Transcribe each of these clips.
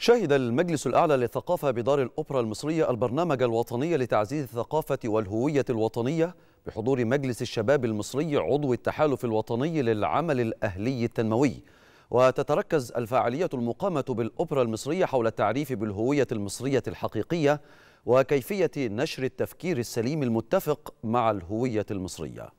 شهد المجلس الأعلى للثقافة بدار الأوبرا المصرية البرنامج الوطني لتعزيز الثقافة والهوية الوطنية بحضور مجلس الشباب المصري عضو التحالف الوطني للعمل الأهلي التنموي وتتركز الفعالية المقامة بالأوبرا المصرية حول التعريف بالهوية المصرية الحقيقية وكيفية نشر التفكير السليم المتفق مع الهوية المصرية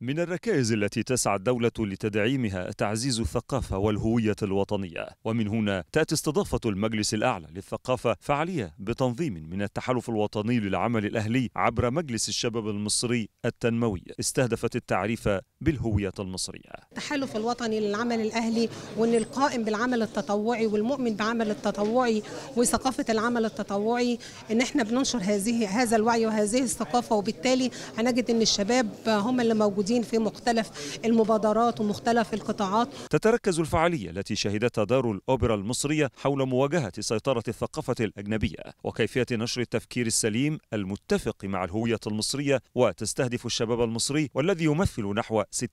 من الركائز التي تسعى الدولة لتدعيمها تعزيز الثقافة والهوية الوطنية ومن هنا تأتي استضافة المجلس الأعلى للثقافة فعالية بتنظيم من التحالف الوطني للعمل الأهلي عبر مجلس الشباب المصري التنموي استهدفت التعريف بالهوية المصرية التحالف الوطني للعمل الأهلي وأن القائم بالعمل التطوعي والمؤمن بعمل التطوعي وثقافة العمل التطوعي أن احنا بننشر هذه هذا الوعي وهذه الثقافة وبالتالي هنجد أن الشباب هم اللي موجودين في مختلف المبادرات ومختلف القطاعات تتركز الفعالية التي شهدتها دار الأوبرا المصرية حول مواجهة سيطرة الثقافة الأجنبية وكيفية نشر التفكير السليم المتفق مع الهوية المصرية وتستهدف الشباب المصري والذي يمثل نحو 60%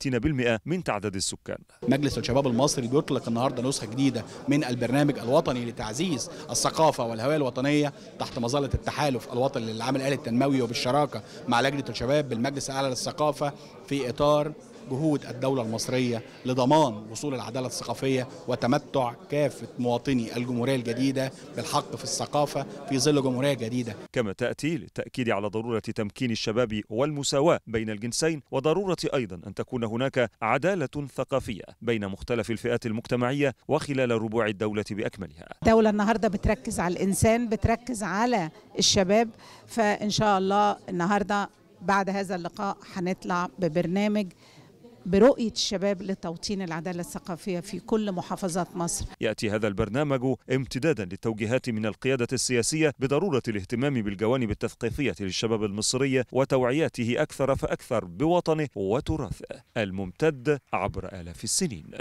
من تعداد السكان مجلس الشباب المصري بيطلق النهارده نسخه جديده من البرنامج الوطني لتعزيز الثقافه والهويه الوطنيه تحت مظله التحالف الوطني للعمل الالي التنموي وبالشراكه مع لجنه الشباب بالمجلس الاعلى للثقافه في اطار جهود الدولة المصرية لضمان وصول العدالة الثقافية وتمتع كافة مواطني الجمهورية الجديدة بالحق في الثقافة في ظل جمهورية جديدة كما تأتي للتأكيد على ضرورة تمكين الشباب والمساواة بين الجنسين وضرورة أيضا أن تكون هناك عدالة ثقافية بين مختلف الفئات المجتمعية وخلال ربوع الدولة بأكملها الدولة النهاردة بتركز على الإنسان بتركز على الشباب فإن شاء الله النهاردة بعد هذا اللقاء هنطلع ببرنامج برؤية الشباب لتوطين العدالة الثقافية في كل محافظات مصر يأتي هذا البرنامج امتدادا للتوجيهات من القيادة السياسية بضرورة الاهتمام بالجوانب التثقيفية للشباب المصري وتوعيته أكثر فأكثر بوطنه وتراثه الممتد عبر آلاف السنين